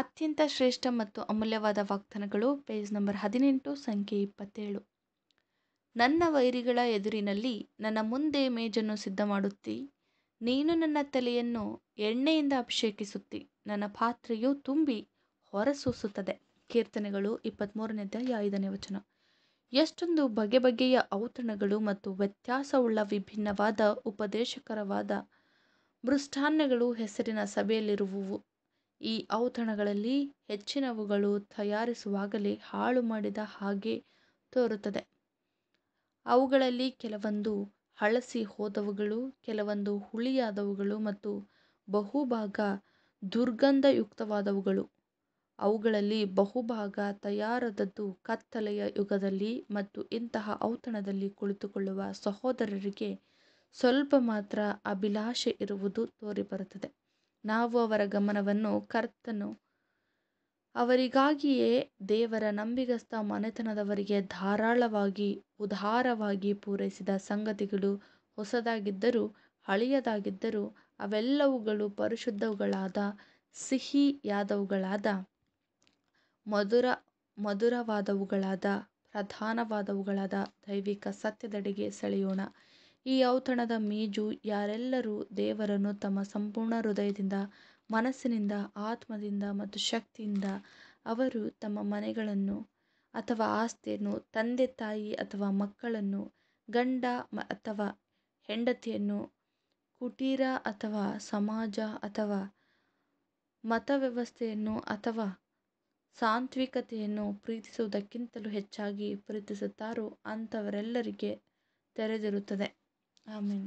ಅತ್ಯಂತ ಶ್ರೇಷ್ಠ ಮತ್ತು ಅಮೂಲ್ಯವಾದ ವಾಗ್ದಾನಗಳು ಪೇಜ್ ನಂಬರ್ ಹದಿನೆಂಟು ಸಂಖ್ಯೆ ಇಪ್ಪತ್ತೇಳು ನನ್ನ ವೈರಿಗಳ ಎದುರಿನಲ್ಲಿ ನನ್ನ ಮುಂದೆ ಮೇಜನ್ನು ಸಿದ್ಧ ಮಾಡುತ್ತಿ ನೀನು ನನ್ನ ತಲೆಯನ್ನು ಎಣ್ಣೆಯಿಂದ ಅಭಿಷೇಕಿಸುತ್ತಿ ನನ್ನ ಪಾತ್ರೆಯು ತುಂಬಿ ಹೊರಸೂಸುತ್ತದೆ ಕೀರ್ತನೆಗಳು ಅಧ್ಯಾಯ ಐದನೇ ವಚನ ಎಷ್ಟೊಂದು ಬಗೆ ಬಗೆಯ ಔತಣಗಳು ಮತ್ತು ವ್ಯತ್ಯಾಸವುಳ್ಳ ವಿಭಿನ್ನವಾದ ಉಪದೇಶಕರವಾದ ಮೃಷ್ಟಾನ್ನಗಳು ಹೆಸರಿನ ಸಭೆಯಲ್ಲಿರುವುವು ಈ ಔತಣಗಳಲ್ಲಿ ಹೆಚ್ಚಿನವುಗಳು ತಯಾರಿಸುವಾಗಲೇ ಹಾಳು ಮಾಡಿದ ಹಾಗೆ ತೋರುತ್ತದೆ. ಅವುಗಳಲ್ಲಿ ಕೆಲವೊಂದು ಹಳಸಿ ಹೋದವುಗಳು, ಕೆಲವೊಂದು ಹುಳಿಯಾದವುಗಳು ಮತ್ತು ಬಹುಭಾಗ ದುರ್ಗಂಧಯುಕ್ತವಾದವುಗಳು. ಅವುಗಳಲ್ಲಿ ಬಹುಭಾಗ ತಯಾರದದ್ದು ಕತ್ತಲೆಯ ಯುಗದಲ್ಲಿ ಮತ್ತು ಇಂತಹ ಔತಣದಲ್ಲಿ ಕುಳಿತುಕೊಳ್ಳುವ ಸಹೋದರರಿಗೆ ಸ್ವಲ್ಪ ಮಾತ್ರ ಅಭಿಲಾಷೆ ಇರುವುದು ತೋರಿಬರುತ್ತದೆ. ನಾವು ಅವರ ಗಮನವನ್ನು ಕರ್ತನು ಅವರಿಗಾಗಿಯೇ ದೇವರ ನಂಬಿಗಸ್ತ ಮನೆತನದವರಿಗೆ ಧಾರಾಳವಾಗಿ ಉದಾರವಾಗಿ ಪೂರೈಸಿದ ಸಂಗತಿಗಳು ಹೊಸದಾಗಿದ್ದರೂ ಹಳೆಯದಾಗಿದ್ದರೂ ಅವೆಲ್ಲವುಗಳು ಪರಿಶುದ್ಧವುಗಳಾದ ಸಿಹಿಯಾದವುಗಳಾದ ಮಧುರ ಮಧುರವಾದವುಗಳಾದ ಪ್ರಧಾನವಾದವುಗಳಾದ ದೈವಿಕ ಸತ್ಯದೆಡೆಗೆ ಸೆಳೆಯೋಣ ಈ ಔತಣದ ಮೇಜು ಯಾರೆಲ್ಲರೂ ದೇವರನ್ನು ತಮ್ಮ ಸಂಪೂರ್ಣ ಹೃದಯದಿಂದ ಮನಸ್ಸಿನಿಂದ ಆತ್ಮದಿಂದ ಮತ್ತು ಶಕ್ತಿಯಿಂದ ಅವರು ತಮ್ಮ ಮನೆಗಳನ್ನು ಅಥವಾ ಆಸ್ತಿಯನ್ನು ತಂದೆ ತಾಯಿ ಅಥವಾ ಮಕ್ಕಳನ್ನು ಗಂಡ ಅಥವಾ ಹೆಂಡತಿಯನ್ನು ಕುಟೀರ ಅಥವಾ ಸಮಾಜ ಅಥವಾ ಮತ ವ್ಯವಸ್ಥೆಯನ್ನು ಅಥವಾ ಸಾಂತ್ವಿಕತೆಯನ್ನು ಪ್ರೀತಿಸುವುದಕ್ಕಿಂತಲೂ ಹೆಚ್ಚಾಗಿ ಪ್ರೀತಿಸುತ್ತಾರೋ ಅಂಥವರೆಲ್ಲರಿಗೆ ತೆರೆದಿರುತ್ತದೆ Amen